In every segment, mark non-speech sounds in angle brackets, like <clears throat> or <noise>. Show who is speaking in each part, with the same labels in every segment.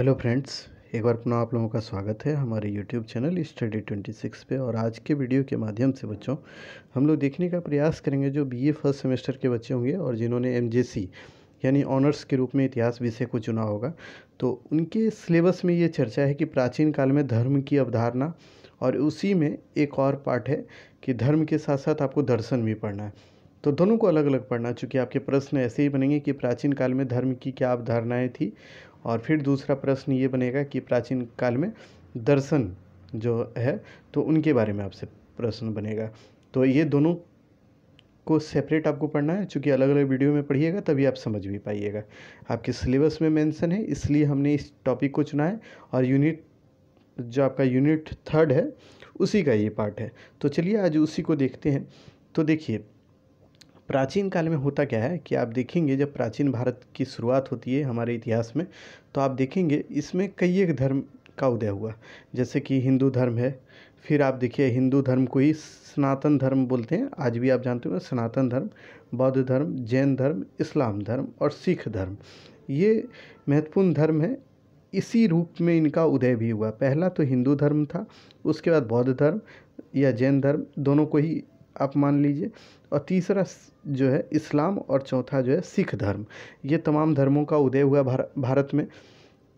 Speaker 1: hello friends एक बार पुनः आप लोगों का स्वागत है हमारे YouTube channel study twenty six पर और आज के वीडियो के माध्यम से बच्चों हम लोग देखने का प्रयास करेंगे जो बीए फर्स्ट सेमेस्टर के बच्चे होंगे और जिन्होंने एमजेसी यानी ऑनर्स के रूप में इतिहास विषय को चुना होगा तो उनके सिलेबस में ये चर्चा है कि प्राचीन काल में धर्म की अवधारणा और उसी में एक और पार्ट है कि धर्म के साथ साथ आपको दर्शन भी पढ़ना है तो दोनों को अलग अलग पढ़ना चूँकि आपके प्रश्न ऐसे ही बनेंगे कि प्राचीन काल में धर्म की क्या अवधारणाएँ थी और फिर दूसरा प्रश्न ये बनेगा कि प्राचीन काल में दर्शन जो है तो उनके बारे में आपसे प्रश्न बनेगा तो ये दोनों को सेपरेट आपको पढ़ना है चूँकि अलग अलग वीडियो में पढ़िएगा तभी आप समझ भी पाइएगा आपके सिलेबस में मेंशन है इसलिए हमने इस टॉपिक को चुना है और यूनिट जो आपका यूनिट थर्ड है उसी का ये पार्ट है तो चलिए आज उसी को देखते हैं तो देखिए प्राचीन काल में होता क्या है कि आप देखेंगे जब प्राचीन भारत की शुरुआत होती है हमारे इतिहास में तो आप देखेंगे इसमें कई एक धर्म का उदय हुआ जैसे कि हिंदू धर्म है फिर आप देखिए हिंदू धर्म को ही सनातन धर्म बोलते हैं आज भी आप जानते हो सनातन धर्म बौद्ध धर्म जैन धर्म इस्लाम धर्म और सिख धर्म ये महत्वपूर्ण धर्म है इसी रूप में इनका उदय भी हुआ पहला तो हिंदू धर्म था उसके बाद बौद्ध धर्म या जैन धर्म दोनों को ही आप मान लीजिए और तीसरा जो है इस्लाम और चौथा जो है सिख धर्म ये तमाम धर्मों का उदय हुआ भारत में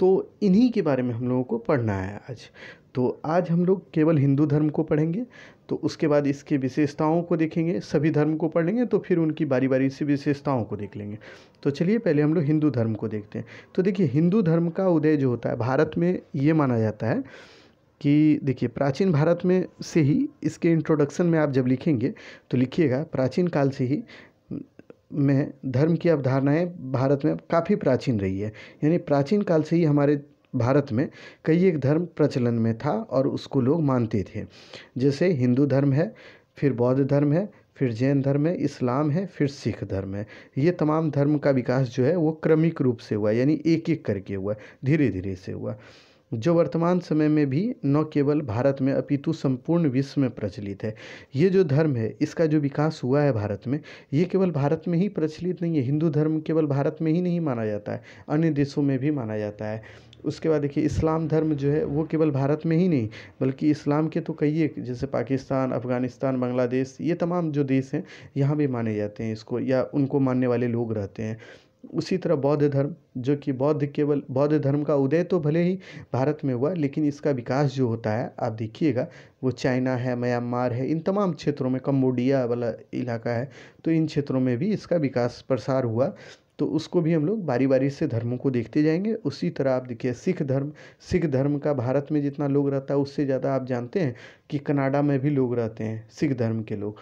Speaker 1: तो इन्हीं के बारे में हम लोगों को पढ़ना है आज तो आज हम लोग केवल हिंदू धर्म को पढ़ेंगे तो उसके बाद इसके विशेषताओं को देखेंगे सभी धर्म को पढ़ेंगे तो फिर उनकी बारी बारी से विशेषताओं को देख लेंगे तो चलिए पहले हम लोग हिंदू धर्म को देखते हैं तो देखिए हिंदू धर्म का उदय जो होता है भारत में ये माना जाता है कि देखिए प्राचीन भारत में से ही इसके इंट्रोडक्शन में आप जब लिखेंगे तो लिखिएगा प्राचीन काल से ही में धर्म की अवधारणाएं भारत में काफ़ी प्राचीन रही है यानी प्राचीन काल से ही हमारे भारत में कई एक धर्म प्रचलन में था और उसको लोग मानते थे जैसे हिंदू धर्म है फिर बौद्ध धर्म है फिर जैन धर्म है इस्लाम है फिर सिख धर्म है ये तमाम धर्म का विकास जो है वो क्रमिक रूप से हुआ यानी एक एक करके हुआ धीरे धीरे से हुआ जो वर्तमान समय में भी न केवल भारत में अपितु संपूर्ण विश्व में प्रचलित है ये जो धर्म है इसका जो विकास हुआ है भारत में ये केवल भारत में ही प्रचलित नहीं है हिंदू धर्म केवल भारत में ही नहीं माना जाता है अन्य देशों में भी माना जाता है उसके बाद देखिए इस्लाम धर्म जो है वो केवल भारत में ही नहीं बल्कि इस्लाम के तो कई एक जैसे पाकिस्तान अफ़गानिस्तान बांग्लादेश ये तमाम जो देश हैं यहाँ भी माने जाते हैं इसको या उनको मानने वाले लोग रहते हैं उसी तरह बौद्ध धर्म जो कि बौद्ध केवल बौद्ध धर्म का उदय तो भले ही भारत में हुआ लेकिन इसका विकास जो होता है आप देखिएगा वो चाइना है म्यांमार है इन तमाम क्षेत्रों में कम्बोडिया वाला इलाका है तो इन क्षेत्रों में भी इसका विकास प्रसार हुआ तो उसको भी हम लोग बारी बारी से धर्मों को देखते जाएंगे उसी तरह आप देखिए सिख धर्म सिख धर्म का भारत में जितना लोग रहता है उससे ज़्यादा आप जानते हैं कि कनाडा में भी लोग रहते हैं सिख धर्म के लोग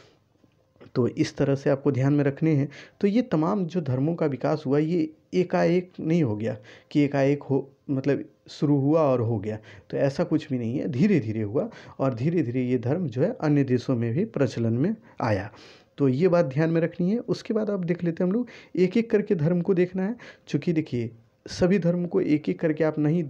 Speaker 1: तो इस तरह से आपको ध्यान में रखने हैं तो ये तमाम जो धर्मों का विकास हुआ ये एकाएक नहीं हो गया कि एकाएक हो मतलब शुरू हुआ और हो गया तो ऐसा कुछ भी नहीं है धीरे धीरे हुआ और धीरे धीरे ये धर्म जो है अन्य देशों में भी प्रचलन में आया तो ये बात ध्यान में रखनी है उसके बाद आप देख लेते हैं हम लोग एक एक करके धर्म को देखना है चूँकि देखिए सभी धर्म को एक एक करके आप नहीं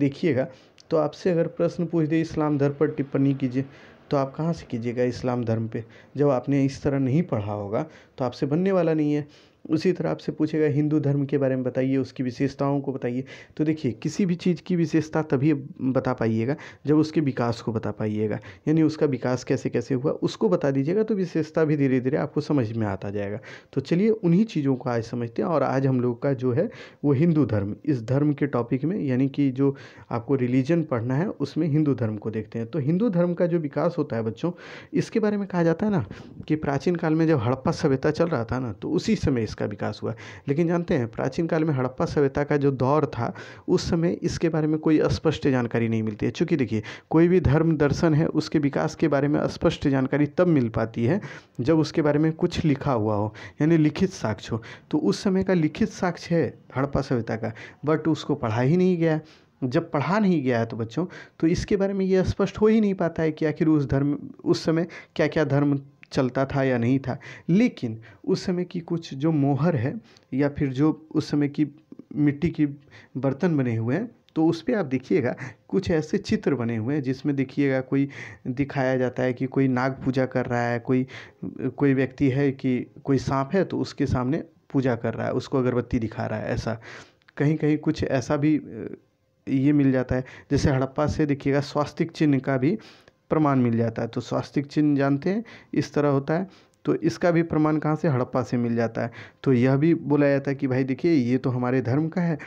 Speaker 1: देखिएगा तो आपसे अगर प्रश्न पूछ दे इस्लाम धर्म पर टिप्पणी कीजिए तो आप कहाँ से कीजिएगा इस्लाम धर्म पे जब आपने इस तरह नहीं पढ़ा होगा तो आपसे बनने वाला नहीं है उसी तरह आपसे पूछेगा हिंदू धर्म के बारे में बताइए उसकी विशेषताओं को बताइए तो देखिए किसी भी चीज़ की विशेषता तभी बता पाइएगा जब उसके विकास को बता पाइएगा यानी उसका विकास कैसे कैसे हुआ उसको बता दीजिएगा तो विशेषता भी धीरे धीरे आपको समझ में आता जाएगा तो चलिए उन्हीं चीज़ों को आज समझते हैं और आज हम लोग का जो है वो हिंदू धर्म इस धर्म के टॉपिक में यानी कि जो आपको रिलीजन पढ़ना है उसमें हिंदू धर्म को देखते हैं तो हिंदू धर्म का जो विकास होता है बच्चों इसके बारे में कहा जाता है ना कि प्राचीन काल में जब हड़प्पा सभ्यता चल रहा था ना तो उसी समय इसका विकास हुआ लेकिन जानते हैं प्राचीन काल में हड़प्पा सभ्यता का जो दौर था उस समय इसके बारे में कोई स्पष्ट जानकारी नहीं मिलती है चूँकि देखिए कोई भी धर्म दर्शन है उसके विकास के बारे में स्पष्ट जानकारी तब मिल पाती है जब उसके बारे में कुछ लिखा हुआ हो यानी लिखित साक्ष्य हो तो उस समय का लिखित साक्ष्य है हड़प्पा सभ्यता का बट उसको पढ़ा ही नहीं गया जब पढ़ा नहीं गया है तो बच्चों तो इसके बारे में ये स्पष्ट हो ही नहीं पाता है कि आखिर उस धर्म उस समय क्या क्या धर्म चलता था या नहीं था लेकिन उस समय की कुछ जो मोहर है या फिर जो उस समय की मिट्टी की बर्तन बने हुए हैं तो उस पर आप देखिएगा कुछ ऐसे चित्र बने हुए हैं जिसमें देखिएगा कोई दिखाया जाता है कि कोई नाग पूजा कर रहा है कोई कोई व्यक्ति है कि कोई सांप है तो उसके सामने पूजा कर रहा है उसको अगरबत्ती दिखा रहा है ऐसा कहीं कहीं कुछ ऐसा भी ये मिल जाता है जैसे हड़प्पा से देखिएगा स्वास्तिक चिन्ह का भी प्रमाण मिल जाता है तो स्वास्तिक चिन्ह जानते हैं इस तरह होता है तो इसका भी प्रमाण कहाँ से हड़प्पा से मिल जाता है तो यह भी बोला जाता है कि भाई देखिए ये तो हमारे धर्म का है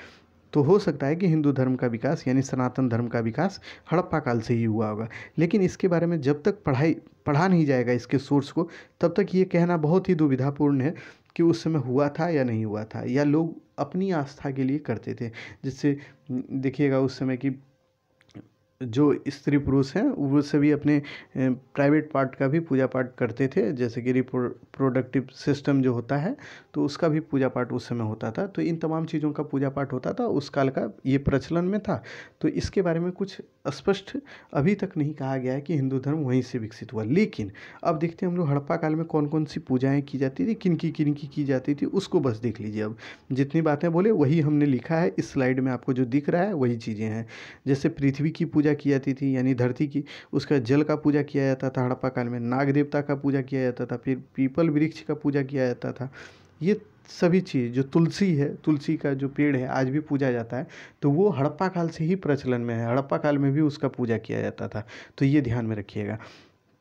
Speaker 1: तो हो सकता है कि हिंदू धर्म का विकास यानी सनातन धर्म का विकास हड़प्पा काल से ही हुआ होगा लेकिन इसके बारे में जब तक पढ़ाई पढ़ा नहीं जाएगा इसके सोर्स को तब तक ये कहना बहुत ही दुविधापूर्ण है कि उस समय हुआ था या नहीं हुआ था या लोग अपनी आस्था के लिए करते थे जिससे देखिएगा उस समय की जो स्त्री पुरुष हैं वो सभी अपने प्राइवेट पार्ट का भी पूजा पाठ करते थे जैसे कि रिप्रोडक्टिव सिस्टम जो होता है तो उसका भी पूजा पाठ उस समय होता था तो इन तमाम चीज़ों का पूजा पाठ होता था उस काल का ये प्रचलन में था तो इसके बारे में कुछ स्पष्ट अभी तक नहीं कहा गया है कि हिंदू धर्म वहीं से विकसित हुआ लेकिन अब देखते हैं हम लोग हड़प्पा काल में कौन कौन सी पूजाएँ की जाती थी किन की किन की की जाती थी उसको बस देख लीजिए अब जितनी बातें बोले वही हमने लिखा है इस स्लाइड में आपको जो दिख रहा है वही चीज़ें हैं जैसे पृथ्वी की पूजा पूजा की जाती थी यानी धरती की उसका जल का पूजा किया जाता था हड़प्पा काल में नाग देवता का पूजा किया जाता था फिर पीपल वृक्ष का पूजा किया जाता था ये सभी चीज़ जो तुलसी है तुलसी का जो पेड़ है आज भी पूजा जाता है तो वो हड़प्पा काल से ही प्रचलन में है हड़प्पा काल में भी उसका पूजा किया जाता था तो ये ध्यान में रखिएगा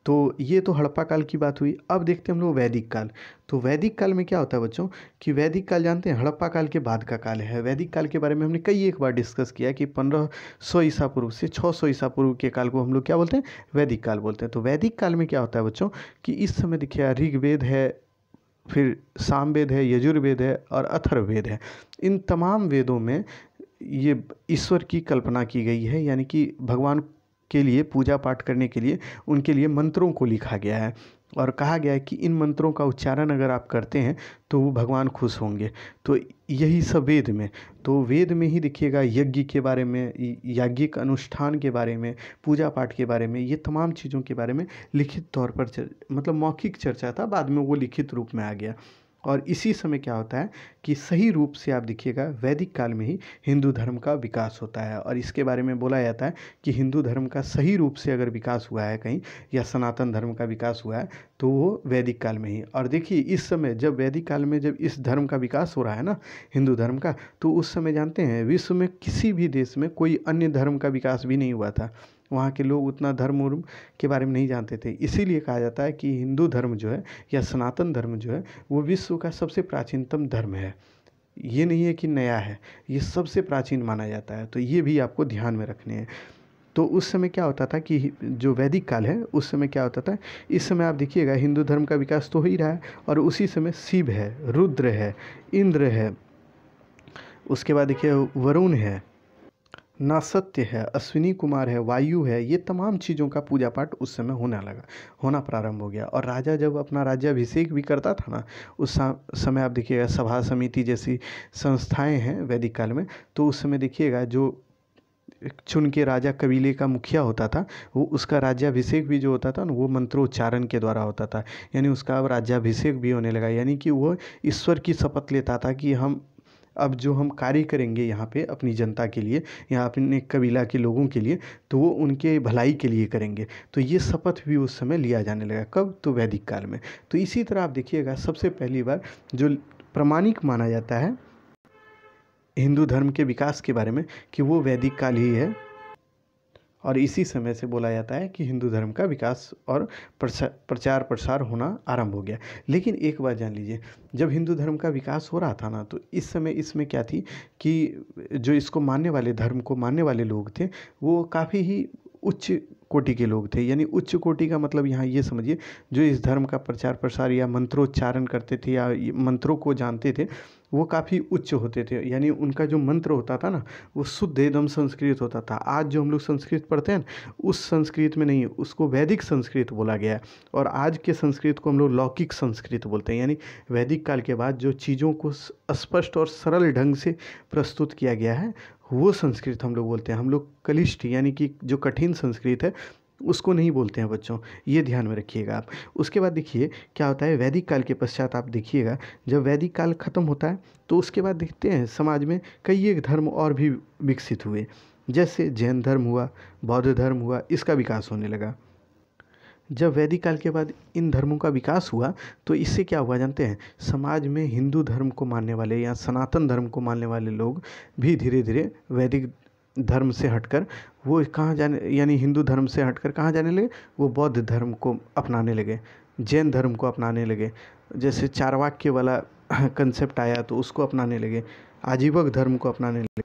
Speaker 1: तो ये तो हड़प्पा काल की बात हुई अब देखते हैं हम लोग वैदिक काल तो वैदिक काल में क्या होता है बच्चों कि वैदिक काल जानते हैं हड़प्पा काल के बाद का काल है वैदिक काल के बारे में हमने कई एक बार डिस्कस किया कि पंद्रह सौ ईसा पूर्व से छः सौ ईसा पूर्व के काल को हम लोग क्या बोलते हैं वैदिक काल बोलते हैं तो वैदिक काल में क्या होता है बच्चों कि इस समय देखिए ऋग्वेद है फिर सामवेद है यजुर्वेद है और अथर्वेद है इन तमाम वेदों में ये ईश्वर की कल्पना की गई है यानी कि भगवान के लिए पूजा पाठ करने के लिए उनके लिए मंत्रों को लिखा गया है और कहा गया है कि इन मंत्रों का उच्चारण अगर आप करते हैं तो वो भगवान खुश होंगे तो यही सब वेद में तो वेद में ही देखिएगा यज्ञ के बारे में याज्ञिक अनुष्ठान के बारे में पूजा पाठ के बारे में ये तमाम चीज़ों के बारे में लिखित तौर पर मतलब मौखिक चर्चा था बाद में वो लिखित रूप में आ गया और इसी समय क्या होता है कि सही रूप से आप देखिएगा वैदिक काल में ही हिंदू धर्म का विकास होता है और इसके बारे में बोला जाता है कि हिंदू धर्म का सही रूप से अगर विकास हुआ है कहीं या सनातन धर्म का विकास हुआ है तो वो वैदिक काल में ही और देखिए इस समय जब वैदिक काल में जब इस धर्म का विकास हो रहा है ना हिंदू धर्म का तो उस समय जानते हैं विश्व में किसी भी देश में कोई अन्य धर्म का विकास भी नहीं हुआ था वहाँ के लोग उतना धर्म उर्म के बारे में नहीं जानते थे इसीलिए कहा जाता है कि हिंदू धर्म जो है या सनातन धर्म जो है वो विश्व का सबसे प्राचीनतम धर्म है ये नहीं है कि नया है ये सबसे प्राचीन माना जाता है तो ये भी आपको ध्यान में रखने हैं तो उस समय क्या होता था कि जो वैदिक काल है उस समय क्या होता था इस समय आप देखिएगा हिंदू धर्म का विकास तो हो ही रहा है और उसी समय शिव है रुद्र है इंद्र है उसके बाद देखिए वरुण है ना सत्य है अश्विनी कुमार है वायु है ये तमाम चीज़ों का पूजा पाठ उस समय होने लगा होना प्रारंभ हो गया और राजा जब अपना राज्याभिषेक भी करता था ना उस समय आप देखिएगा सभा समिति जैसी संस्थाएं हैं वैदिक काल में तो उस समय देखिएगा जो चुन के राजा कबीले का मुखिया होता था वो उसका राज्याभिषेक भी जो होता था ना वो मंत्रोच्चारण के द्वारा होता था यानी उसका अब राज्याभिषेक भी होने लगा यानी कि वो ईश्वर की शपथ लेता था कि हम अब जो हम कार्य करेंगे यहाँ पे अपनी जनता के लिए यहाँ अपने कबीला के लोगों के लिए तो वो उनके भलाई के लिए करेंगे तो ये शपथ भी उस समय लिया जाने लगा कब तो वैदिक काल में तो इसी तरह आप देखिएगा सबसे पहली बार जो प्रमाणिक माना जाता है हिंदू धर्म के विकास के बारे में कि वो वैदिक काल ही है और इसी समय से बोला जाता है कि हिंदू धर्म का विकास और प्रचार प्रसार होना आरंभ हो गया लेकिन एक बात जान लीजिए जब हिंदू धर्म का विकास हो रहा था ना तो इस समय इसमें क्या थी कि जो इसको मानने वाले धर्म को मानने वाले लोग थे वो काफ़ी ही उच्च कोटि के लोग थे यानी उच्च कोटि का मतलब यहाँ ये समझिए जो इस धर्म का प्रचार प्रसार या मंत्रोच्चारण करते थे या मंत्रों को जानते थे वो काफ़ी उच्च होते थे यानी उनका जो मंत्र होता था ना वो शुद्ध एकदम संस्कृत होता था आज जो हम लोग संस्कृत पढ़ते हैं उस संस्कृत में नहीं उसको वैदिक संस्कृत बोला गया है और आज के संस्कृत को हम लोग लौकिक संस्कृत बोलते हैं यानी वैदिक काल के बाद जो चीज़ों को स्पष्ट और सरल ढंग से प्रस्तुत किया गया है वो संस्कृत हम लोग बोलते हैं हम लोग कलिष्ट यानी कि जो कठिन संस्कृत है उसको नहीं बोलते हैं बच्चों ये ध्यान में रखिएगा आप उसके बाद देखिए क्या होता है वैदिक काल के पश्चात आप देखिएगा जब वैदिक काल ख़त्म होता है तो उसके बाद देखते हैं समाज में कई एक धर्म और भी विकसित हुए जैसे जैन धर्म हुआ बौद्ध धर्म हुआ इसका विकास होने लगा जब वैदिक काल के बाद इन धर्मों का विकास हुआ तो इससे क्या हुआ जानते हैं समाज में हिंदू धर्म को मानने वाले या सनातन धर्म को मानने वाले लोग भी धीरे धीरे वैदिक धर्म से हटकर वो कहाँ जाने यानी हिंदू धर्म से हटकर कहाँ जाने लगे वो बौद्ध धर्म को अपनाने लगे जैन धर्म को अपनाने लगे जैसे चारवाक्य वाला कंसेप्ट <clears throat> आया तो उसको अपनाने लगे आजीवक धर्म को अपनाने लगे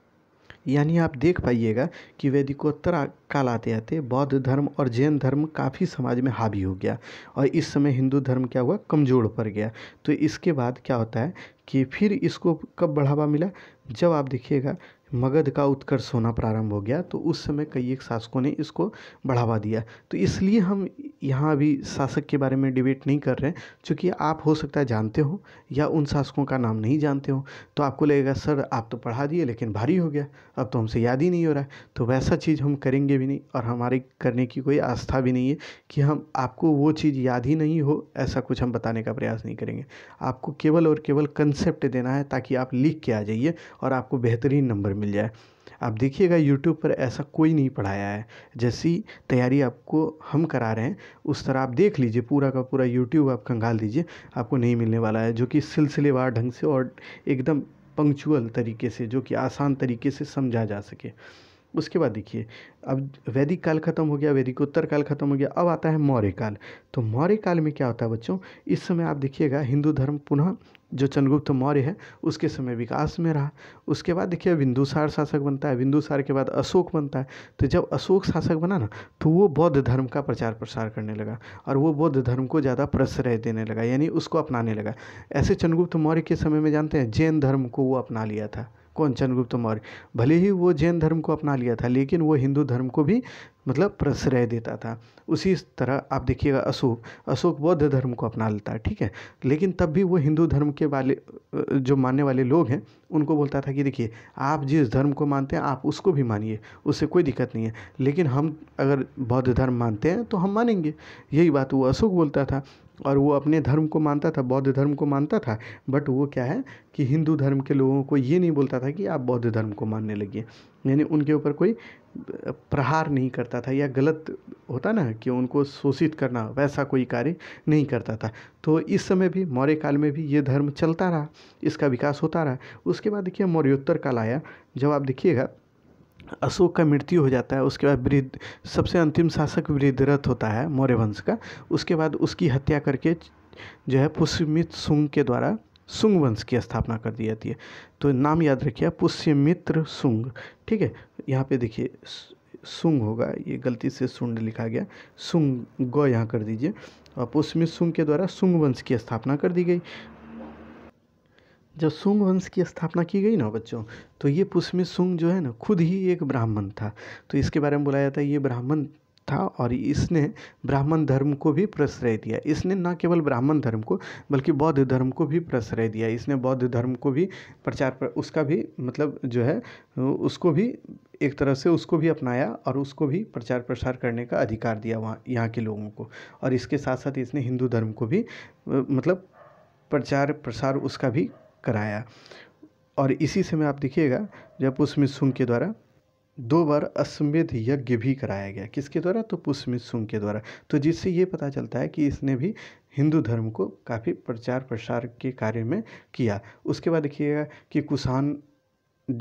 Speaker 1: यानी आप देख पाइएगा कि वैदिकोत्तर काल आते आते बौद्ध धर्म और जैन धर्म काफ़ी समाज में हावी हो गया और इस समय हिंदू धर्म क्या हुआ कमज़ोर पड़ गया तो इसके बाद क्या होता है कि फिर इसको कब बढ़ावा मिला जब आप देखिएगा मगध का उत्कर्ष होना प्रारंभ हो गया तो उस समय कई एक शासकों ने इसको बढ़ावा दिया तो इसलिए हम यहाँ अभी शासक के बारे में डिबेट नहीं कर रहे हैं चूँकि आप हो सकता है जानते हो या उन शासकों का नाम नहीं जानते हो तो आपको लगेगा सर आप तो पढ़ा दिए लेकिन भारी हो गया अब तो हमसे याद ही नहीं हो रहा है तो वैसा चीज़ हम करेंगे भी नहीं और हमारे करने की कोई आस्था भी नहीं है कि हम आपको वो चीज़ याद ही नहीं हो ऐसा कुछ हम बताने का प्रयास नहीं करेंगे आपको केवल और केवल कंसेप्ट देना है ताकि आप लिख के आ जाइए और आपको बेहतरीन नंबर मिल जाए आप देखिएगा यूट्यूब पर ऐसा कोई नहीं पढ़ाया है जैसी तैयारी आपको हम करा रहे हैं उस तरह आप देख लीजिए पूरा का पूरा यूट्यूब आप कंगाल दीजिए आपको नहीं मिलने वाला है जो कि सिलसिलेवार ढंग से और एकदम पंक्चुअल तरीके से जो कि आसान तरीके से समझा जा सके उसके बाद देखिए अब वैदिक काल ख़त्म हो गया वैदिकोत्तर काल ख़त्म हो गया अब आता है मौर्य काल तो मौर्य काल में क्या होता है बच्चों इस समय आप देखिएगा हिंदू धर्म पुनः जो चंद्रगुप्त मौर्य है उसके समय विकास में रहा उसके बाद देखिए बिंदुसार शासक बनता है बिंदुसार के बाद अशोक बनता है तो जब अशोक शासक बना ना तो वो बौद्ध धर्म का प्रचार प्रसार करने लगा और वो बौद्ध धर्म को ज़्यादा प्रश्रय देने लगा यानी उसको अपनाने लगा ऐसे चंद्रगुप्त मौर्य के समय में जानते हैं जैन धर्म को वो अपना लिया था कौन गुप्त मौर्य भले ही वो जैन धर्म को अपना लिया था लेकिन वो हिंदू धर्म को भी मतलब प्रश्रय देता था उसी तरह आप देखिएगा अशोक अशोक बौद्ध धर्म को अपना लेता है ठीक है लेकिन तब भी वो हिंदू धर्म के वाले जो मानने वाले लोग हैं उनको बोलता था कि देखिए आप जिस धर्म को मानते हैं आप उसको भी मानिए उससे कोई दिक्कत नहीं है लेकिन हम अगर बौद्ध धर्म मानते हैं तो हम मानेंगे यही बात वो अशोक बोलता था और वो अपने धर्म को मानता था बौद्ध धर्म को मानता था बट वो क्या है कि हिंदू धर्म के लोगों को ये नहीं बोलता था कि आप बौद्ध धर्म को मानने लगिए यानी उनके ऊपर कोई प्रहार नहीं करता था या गलत होता ना कि उनको शोषित करना वैसा कोई कार्य नहीं करता था तो इस समय भी मौर्य काल में भी ये धर्म चलता रहा इसका विकास होता रहा उसके बाद देखिए मौर्योत्तर काल आया जब आप देखिएगा अशोक का मृत्यु हो जाता है उसके बाद वृद्ध सबसे अंतिम शासक वृद्धरथ होता है मौर्य वंश का उसके बाद उसकी हत्या करके जो है पुष्यमित सुंग के द्वारा सुंग वंश की स्थापना कर दी जाती है तो नाम याद रखिए पुष्यमित्र सुंग ठीक है यहाँ पे देखिए सुंग होगा ये गलती से सुंड लिखा गया सुंग ग यहाँ कर दीजिए और पुष्यमित सुंग के द्वारा सुंग वंश की स्थापना कर दी गई जब सुंग वंश की स्थापना की गई ना बच्चों तो ये पुष्य सुंग जो है ना खुद ही एक ब्राह्मण था तो इसके बारे में बोला जाता है ये ब्राह्मण था और इसने ब्राह्मण धर्म को भी प्रश्रय दिया इसने न केवल ब्राह्मण धर्म को बल्कि बौद्ध धर्म को भी प्रश्रय दिया इसने बौद्ध धर्म को भी प्रचार पर उसका भी मतलब जो है उसको भी एक तरह से उसको भी अपनाया और उसको भी प्रचार प्रसार करने का अधिकार दिया वहाँ यहाँ के लोगों को और इसके साथ साथ इसने हिंदू धर्म को भी मतलब प्रचार प्रसार उसका भी कराया और इसी समय आप देखिएगा जब सुंग के द्वारा दो बार अश्वेध यज्ञ भी कराया गया किसके द्वारा तो सुंग के द्वारा तो जिससे ये पता चलता है कि इसने भी हिंदू धर्म को काफ़ी प्रचार प्रसार के कार्य में किया उसके बाद देखिएगा कि कुषाण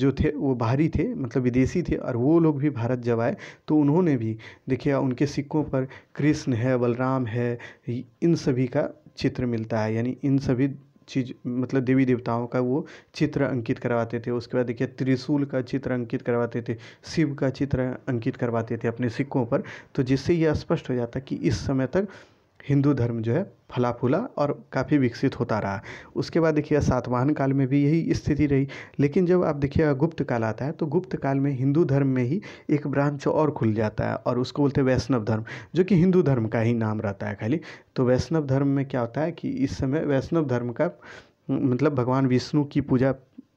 Speaker 1: जो थे वो बाहरी थे मतलब विदेशी थे और वो लोग भी भारत जब आए तो उन्होंने भी देखिए उनके सिक्कों पर कृष्ण है बलराम है इन सभी का चित्र मिलता है यानी इन सभी चीज मतलब देवी देवताओं का वो चित्र अंकित करवाते थे उसके बाद देखिए त्रिशूल का चित्र अंकित करवाते थे शिव का चित्र अंकित करवाते थे अपने सिक्कों पर तो जिससे यह स्पष्ट हो जाता कि इस समय तक हिंदू धर्म जो है फला फूला और काफ़ी विकसित होता रहा उसके बाद देखिए सातवाहन काल में भी यही स्थिति रही लेकिन जब आप देखिए गुप्त काल आता है तो गुप्त काल में हिंदू धर्म में ही एक ब्रांच और खुल जाता है और उसको बोलते हैं वैष्णव धर्म जो कि हिंदू धर्म का ही नाम रहता है खाली तो वैष्णव धर्म में क्या होता है कि इस समय वैष्णव धर्म का मतलब भगवान विष्णु की पूजा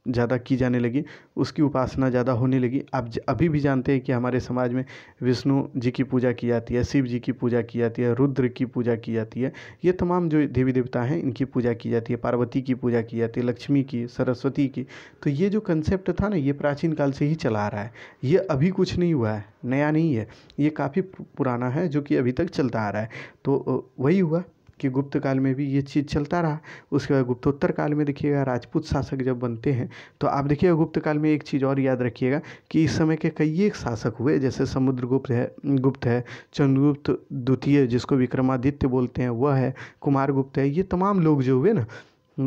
Speaker 1: ज़्यादा की जाने लगी उसकी उपासना ज़्यादा होने लगी आप अभी भी जानते हैं कि हमारे समाज में विष्णु जी की पूजा की जाती है शिव जी की पूजा की जाती है रुद्र की पूजा की जाती है ये तमाम जो देवी देवता हैं इनकी पूजा की जाती है पार्वती की पूजा की जाती है लक्ष्मी की सरस्वती की तो ये जो कंसेप्ट था ना ये प्राचीन काल से ही चला आ रहा है ये अभी कुछ नहीं हुआ है नया नहीं है ये काफ़ी पुराना है जो कि अभी तक चलता आ रहा है तो वही हुआ कि गुप्त काल में भी ये चीज़ चलता रहा उसके बाद गुप्तोत्तर काल में देखिएगा राजपूत शासक जब बनते हैं तो आप देखिएगा गुप्त काल में एक चीज़ और याद रखिएगा कि इस समय के कई एक शासक हुए जैसे समुद्रगुप्त है गुप्त है चंद्रगुप्त द्वितीय जिसको विक्रमादित्य बोलते हैं वह है कुमार गुप्त है ये तमाम लोग जो हुए ना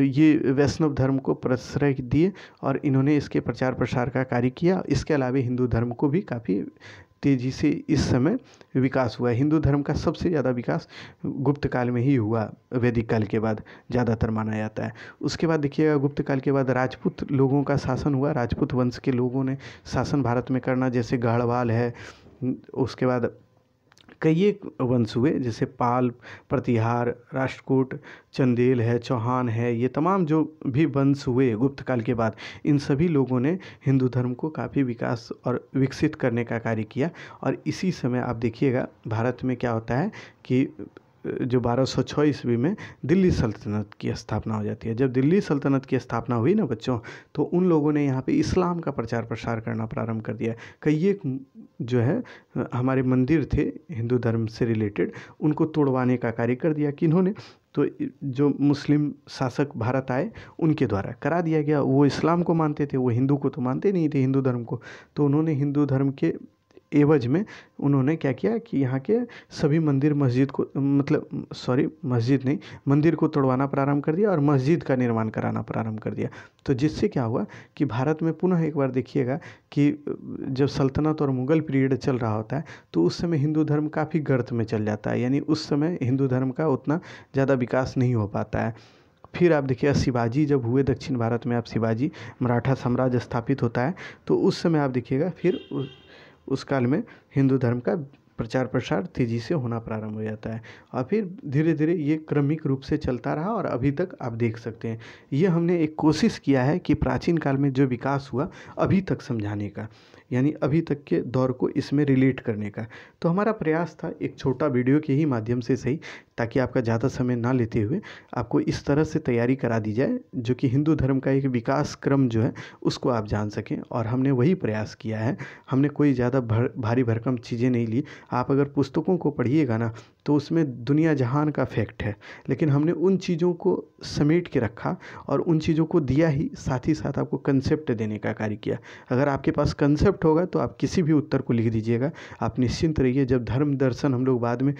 Speaker 1: ये वैष्णव धर्म को प्रश्रय दिए और इन्होंने इसके प्रचार प्रसार का कार्य किया इसके अलावा हिंदू धर्म को भी काफ़ी तेज़ी से इस समय विकास हुआ है हिंदू धर्म का सबसे ज़्यादा विकास गुप्त काल में ही हुआ वैदिक काल के बाद ज़्यादातर माना जाता है उसके बाद देखिएगा गुप्त काल के बाद राजपूत लोगों का शासन हुआ राजपूत वंश के लोगों ने शासन भारत में करना जैसे गढ़वाल है उसके बाद कई वंश हुए जैसे पाल प्रतिहार राष्ट्रकूट चंदेल है चौहान है ये तमाम जो भी वंश हुए गुप्त काल के बाद इन सभी लोगों ने हिंदू धर्म को काफ़ी विकास और विकसित करने का कार्य किया और इसी समय आप देखिएगा भारत में क्या होता है कि जो बारह सौ छः ईस्वी में दिल्ली सल्तनत की स्थापना हो जाती है जब दिल्ली सल्तनत की स्थापना हुई ना बच्चों तो उन लोगों ने यहाँ पे इस्लाम का प्रचार प्रसार करना प्रारंभ कर दिया कई एक जो है हमारे मंदिर थे हिंदू धर्म से रिलेटेड उनको तोड़वाने का कार्य कर दिया कि इन्होंने तो जो मुस्लिम शासक भारत आए उनके द्वारा करा दिया गया वो इस्लाम को मानते थे वो हिंदू को तो मानते नहीं थे हिंदू धर्म को तो उन्होंने हिंदू धर्म के एवज में उन्होंने क्या किया कि यहाँ के सभी मंदिर मस्जिद को मतलब सॉरी मस्जिद नहीं मंदिर को तोड़वाना प्रारंभ कर दिया और मस्जिद का निर्माण कराना प्रारंभ कर दिया तो जिससे क्या हुआ कि भारत में पुनः एक बार देखिएगा कि जब सल्तनत और मुगल पीरियड चल रहा होता है तो उस समय हिंदू धर्म काफ़ी गर्त में चल जाता है यानी उस समय हिंदू धर्म का उतना ज़्यादा विकास नहीं हो पाता है फिर आप देखिए शिवाजी जब हुए दक्षिण भारत में आप शिवाजी मराठा साम्राज्य स्थापित होता है तो उस समय आप देखिएगा फिर उस काल में हिंदू धर्म का प्रचार प्रसार तेज़ी से होना प्रारंभ हो जाता है और फिर धीरे धीरे ये क्रमिक रूप से चलता रहा और अभी तक आप देख सकते हैं ये हमने एक कोशिश किया है कि प्राचीन काल में जो विकास हुआ अभी तक समझाने का यानी अभी तक के दौर को इसमें रिलेट करने का तो हमारा प्रयास था एक छोटा वीडियो के ही माध्यम से सही ताकि आपका ज़्यादा समय ना लेते हुए आपको इस तरह से तैयारी करा दी जाए जो कि हिंदू धर्म का एक विकास क्रम जो है उसको आप जान सकें और हमने वही प्रयास किया है हमने कोई ज़्यादा भारी भरकम चीज़ें नहीं ली आप अगर पुस्तकों को पढ़िएगा ना तो उसमें दुनिया जहान का फैक्ट है लेकिन हमने उन चीज़ों को समेट के रखा और उन चीज़ों को दिया ही साथ ही साथ आपको कंसेप्ट देने का कार्य किया अगर आपके पास कंसेप्ट होगा तो आप किसी भी उत्तर को लिख दीजिएगा आप निश्चिंत रहिए जब धर्म दर्शन हम लोग बाद में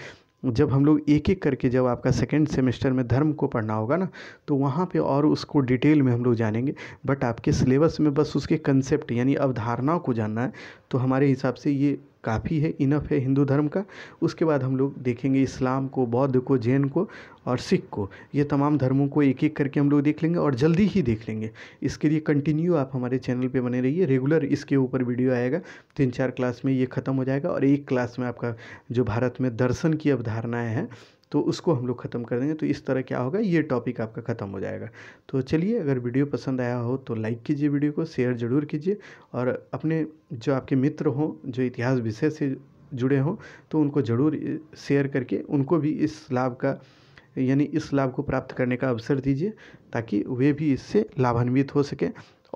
Speaker 1: जब हम लोग एक एक करके जब आपका सेकेंड सेमेस्टर में धर्म को पढ़ना होगा ना तो वहाँ पे और उसको डिटेल में हम लोग जानेंगे बट आपके सिलेबस में बस उसके कंसेप्ट यानी अवधारणाओं को जानना है तो हमारे हिसाब से ये काफ़ी है इनफ है हिंदू धर्म का उसके बाद हम लोग देखेंगे इस्लाम को बौद्ध को जैन को और सिख को ये तमाम धर्मों को एक एक करके हम लोग देख लेंगे और जल्दी ही देख लेंगे इसके लिए कंटिन्यू आप हमारे चैनल पे बने रहिए रेगुलर इसके ऊपर वीडियो आएगा तीन चार क्लास में ये ख़त्म हो जाएगा और एक क्लास में आपका जो भारत में दर्शन की अवधारणाएँ हैं तो उसको हम लोग ख़त्म कर देंगे तो इस तरह क्या होगा ये टॉपिक आपका ख़त्म हो जाएगा तो चलिए अगर वीडियो पसंद आया हो तो लाइक कीजिए वीडियो को शेयर ज़रूर कीजिए और अपने जो आपके मित्र हों जो इतिहास विषय से जुड़े हों तो उनको ज़रूर शेयर करके उनको भी इस लाभ का यानी इस लाभ को प्राप्त करने का अवसर दीजिए ताकि वे भी इससे लाभान्वित हो सकें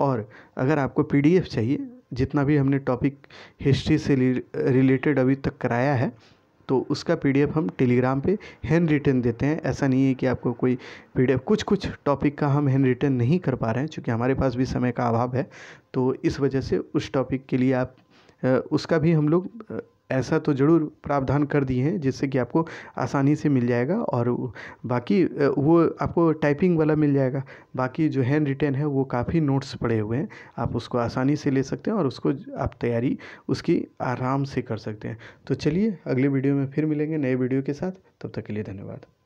Speaker 1: और अगर आपको पीडीएफ चाहिए जितना भी हमने टॉपिक हिस्ट्री से रिलेटेड अभी तक कराया है तो उसका पी हम टेलीग्राम पे हैंड रिटर्न देते हैं ऐसा नहीं है कि आपको कोई पी कुछ कुछ टॉपिक का हम हैंड रिटर्न नहीं कर पा रहे हैं चूँकि हमारे पास भी समय का अभाव है तो इस वजह से उस टॉपिक के लिए आप उसका भी हम लोग ऐसा तो ज़रूर प्रावधान कर दिए हैं जिससे कि आपको आसानी से मिल जाएगा और बाकी वो आपको टाइपिंग वाला मिल जाएगा बाकी जो हैंड रिटेन है वो काफ़ी नोट्स पड़े हुए हैं आप उसको आसानी से ले सकते हैं और उसको आप तैयारी उसकी आराम से कर सकते हैं तो चलिए अगले वीडियो में फिर मिलेंगे नए वीडियो के साथ तब तक के लिए धन्यवाद